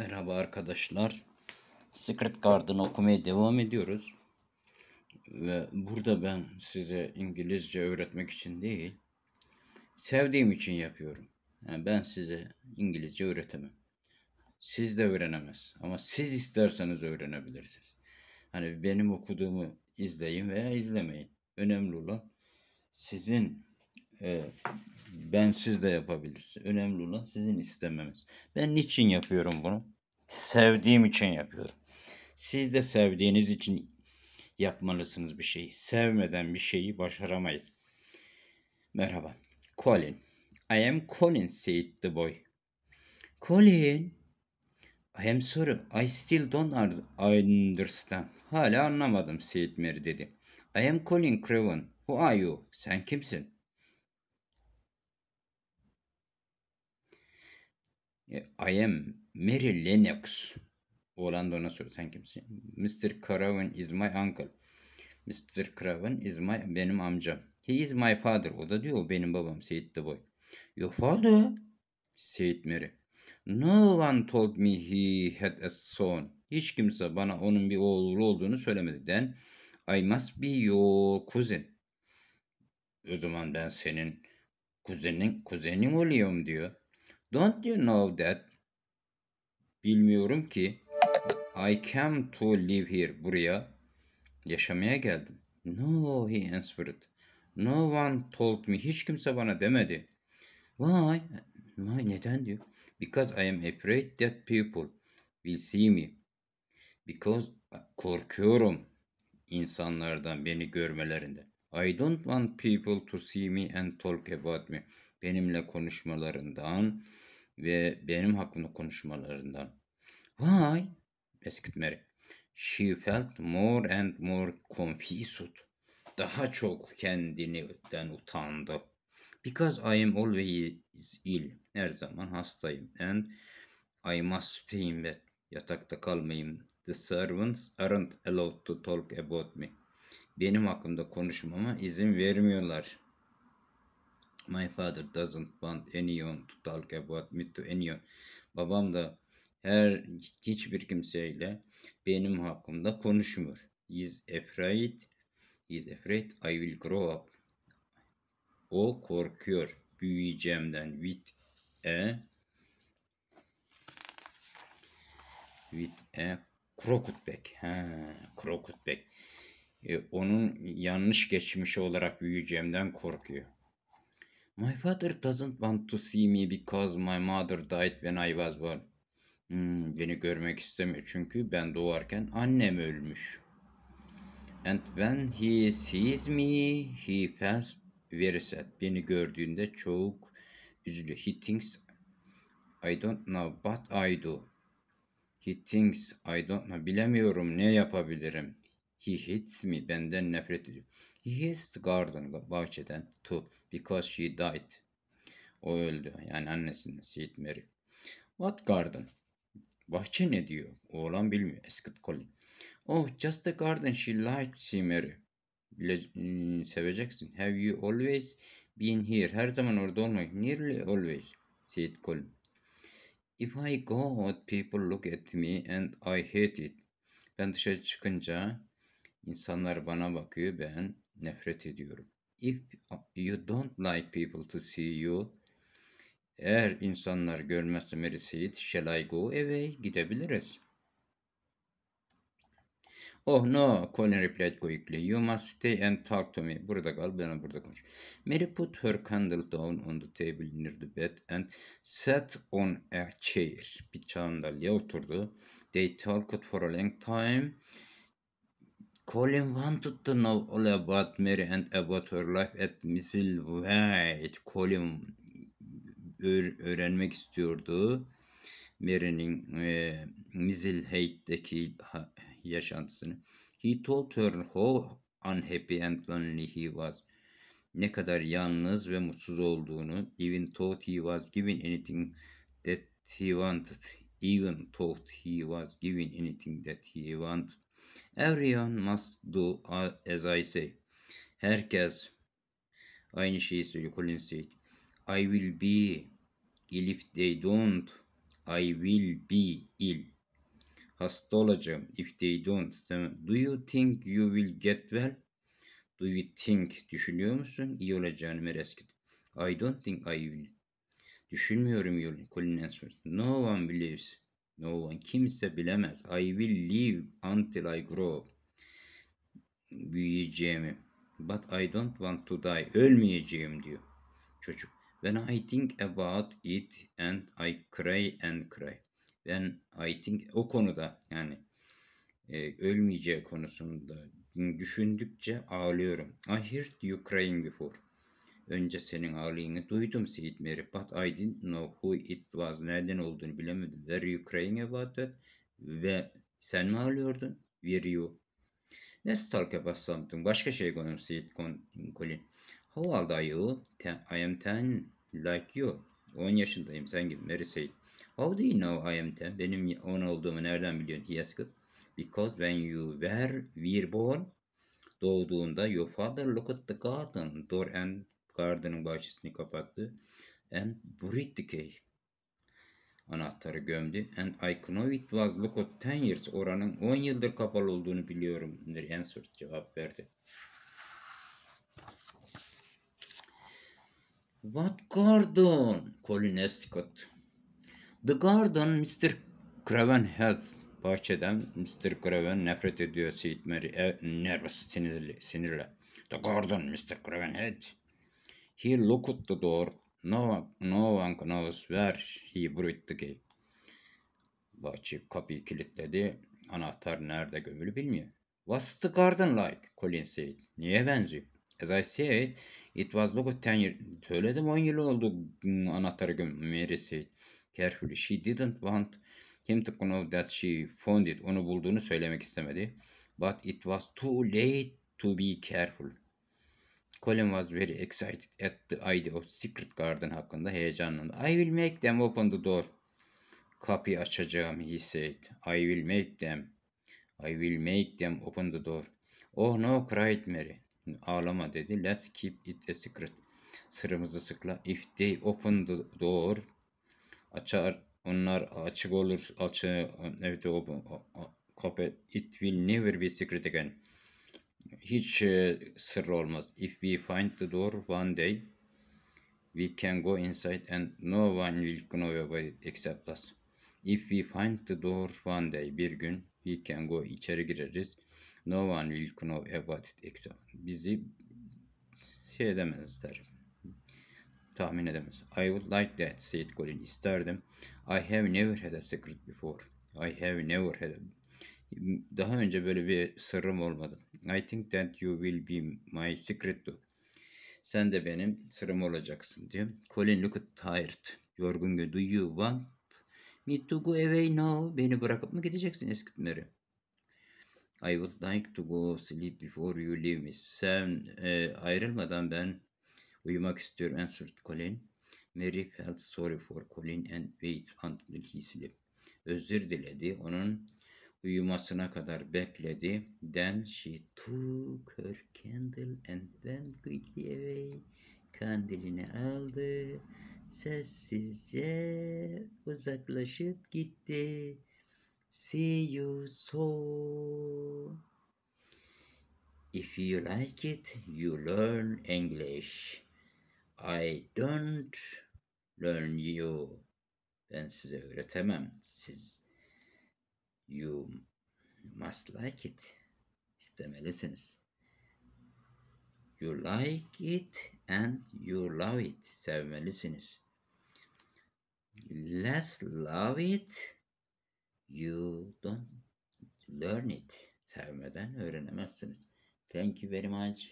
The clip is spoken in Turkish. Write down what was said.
Merhaba arkadaşlar. Secret Garden'ı okumaya devam ediyoruz. Ve burada ben size İngilizce öğretmek için değil, sevdiğim için yapıyorum. Yani ben size İngilizce öğretemem. Siz de öğrenemez. Ama siz isterseniz öğrenebilirsiniz. Hani benim okuduğumu izleyin veya izlemeyin. Önemli olan sizin e, bensiz de yapabilirsin. Önemli olan sizin istememiz. Ben niçin yapıyorum bunu? Sevdiğim için yapıyorum. Siz de sevdiğiniz için yapmalısınız bir şeyi. Sevmeden bir şeyi başaramayız. Merhaba. Colin. I am Colin said the boy. Colin. I am sorry. I still don't understand. Hala anlamadım Said Mary dedi. I am Colin Craven. Who are you? Sen kimsin? E, I am Mary Lennox. Oğlan da ona soruyor. Sen kimsin? Mr. Craven is my uncle. Mr. Craven is my benim amcam. He is my father. O da diyor o benim babam. Seyit the boy. Your father? Seyit Mary. No one told me he had a son. Hiç kimse bana onun bir oğlu olduğunu söylemedi. Then I must be your cousin. O zaman ben senin kuzenin, kuzenin oluyorum diyor. Don't you know that? Bilmiyorum ki. I came to live here. Buraya yaşamaya geldim. No, he answered. No one told me. Hiç kimse bana demedi. Why? Why? Neden diyor. Because I am afraid that people will see me. Because korkuyorum insanlardan beni görmelerinde. I don't want people to see me and talk about me benimle konuşmalarından ve benim hakkımda konuşmalarından. Why? Asked Mary. She felt more and more confused. Daha çok kendinden utandı. Because I am always ill. Her zaman hastayım. And I must stay in bed. Yatakta kalmayayım. The servants aren't allowed to talk about me. Benim hakkımda konuşmama izin vermiyorlar. My father doesn't want anyone to talk about me to anyone. Babam da her hiçbir kimseyle benim hakkımda konuşmuyor. He's afraid. He's afraid I will grow up. O korkuyor büyüyeceğimden. With a with a crocodile back. Ha, crocodile back. E, onun yanlış geçmişi olarak büyüyeceğimden korkuyor. My father doesn't want to see me because my mother died when I was born. Hmm, beni görmek istemiyor çünkü ben doğarken annem ölmüş. And when he sees me, he feels very sad. Beni gördüğünde çok üzülüyor. He thinks I don't know but I do. He thinks I don't know. Bilemiyorum ne yapabilirim. He hates me. Benden nefret ediyor. He hates the garden. Bahçeden. To. Because she died. O öldü. Yani annesinden. Sid Mary. What garden? Bahçe ne diyor? Oğlan bilmiyor. Eskit Colin. Oh just the garden. She liked see Mary. Bile, hmm, seveceksin. Have you always been here? Her zaman orada olmak. Nearly always. Sid Colin. If I go out people look at me and I hate it. Ben dışarı çıkınca İnsanlar bana bakıyor, ben nefret ediyorum. If you don't like people to see you, eğer insanlar görmezse Merisit, shall I go away? Gidebiliriz. Oh no, Colin replied quickly. You must stay and talk to me. Burada kal, bana burada konuş. Mary put her candle down on the table near the bed and sat on a chair. Bir çandalya oturdu. They talked for a long time. Colin wanted to know all about Mary and about her life at Misselwaite. Colin öğrenmek istiyordu. Mary'nin e, hate'deki yaşantısını. He told her how unhappy and lonely he was. Ne kadar yalnız ve mutsuz olduğunu. Even thought he was given anything that he wanted. Even thought he was given anything that he wanted Everyone must do as I say. Herkes aynı şeyi söylüyor Colin Seyit. I will be ill if they don't. I will be ill. Hasta olacağım if they don't. Do you think you will get well? Do you think düşünüyor musun? İyi olacağını Mereskit. I don't think I will. Düşünmüyorum Colin Answer. No one believes. No one. Kimse bilemez. I will live until I grow. Büyüyeceğimi. But I don't want to die. Ölmeyeceğim diyor çocuk. When I think about it and I cry and cry. When I think o konuda yani e, ölmeyeceği konusunda düşündükçe ağlıyorum. I heard you crying before. Önce senin ağlayını duydum Seyit Mary but I didn't know who it was. Nereden olduğunu bilemedim. Were you crying about it? Ve sen mi ağlıyordun? Were you? Let's talk about something. Başka şey konum Seyit Colin. How old are you? Ten, I am ten like you. 10 yaşındayım sen gibi Mary Seyit. How do you know I am ten? Benim 10 olduğumu nereden biliyorsun? He asked. Because when you were, were born, doğduğunda your father looked at the garden door and Gardının bahçesini kapattı. And buried the key. Anahtarı gömdü. And I know it was locked ten 10 years. Oranın 10 yıldır kapalı olduğunu biliyorum. Der answer cevap verdi. What garden? Colin Escott. The garden Mr. Craven has. Bahçeden Mr. Craven nefret ediyor Sid Mary. E, nervous, sinirli, sinirle. The garden Mr. Craven had He locked the door. No one, no one knows where he buried the key. Bahçı kapıyı kilitledi. Anahtar nerede gömülü bilmiyor. What's the garden like? Colin said. Niye benziyor? As I said, it was looked ten years. Söyledim 10 yıl oldu anahtarı gömülü. Mary said. Carefully, she didn't want him to know that she found it. Onu bulduğunu söylemek istemedi. But it was too late to be careful. Colin was very excited at the idea of Secret Garden hakkında heyecanlandı. I will make them open the door. Kapıyı açacağım he said. I will make them. I will make them open the door. Oh no cried Mary. Ağlama dedi. Let's keep it a secret. Sırımızı sıkla. If they open the door. Açar. Onlar açık olur. Açı. Evet. Open. Kapı. It will never be secret again hiç e, sır olmaz. If we find the door one day, we can go inside and no one will know about it except us. If we find the door one day, bir gün we can go içeri gireriz. No one will know about it except bizi şey edemezler. Tahmin edemez. I would like that, said Colin. İsterdim. I have never had a secret before. I have never had a... Daha önce böyle bir sırrım olmadı. I think that you will be my secret dog. Sen de benim sırrım olacaksın diyor. Colin look tired. Yorgun gün. Do you want me to go away now? Beni bırakıp mı gideceksin eski I would like to go sleep before you leave me. Sen e, ayrılmadan ben uyumak istiyorum answered Colin. Mary felt sorry for Colin and wait until he sleep. Özür diledi. Onun uyumasına kadar bekledi. Then she took her candle and went quickly away. Kandilini aldı. Sessizce uzaklaşıp gitti. See you soon. If you like it, you learn English. I don't learn you. Ben size öğretemem. Siz You must like it. İstemelisiniz. You like it and you love it. Sevmelisiniz. Less love it. You don't learn it. Sevmeden öğrenemezsiniz. Thank you very much.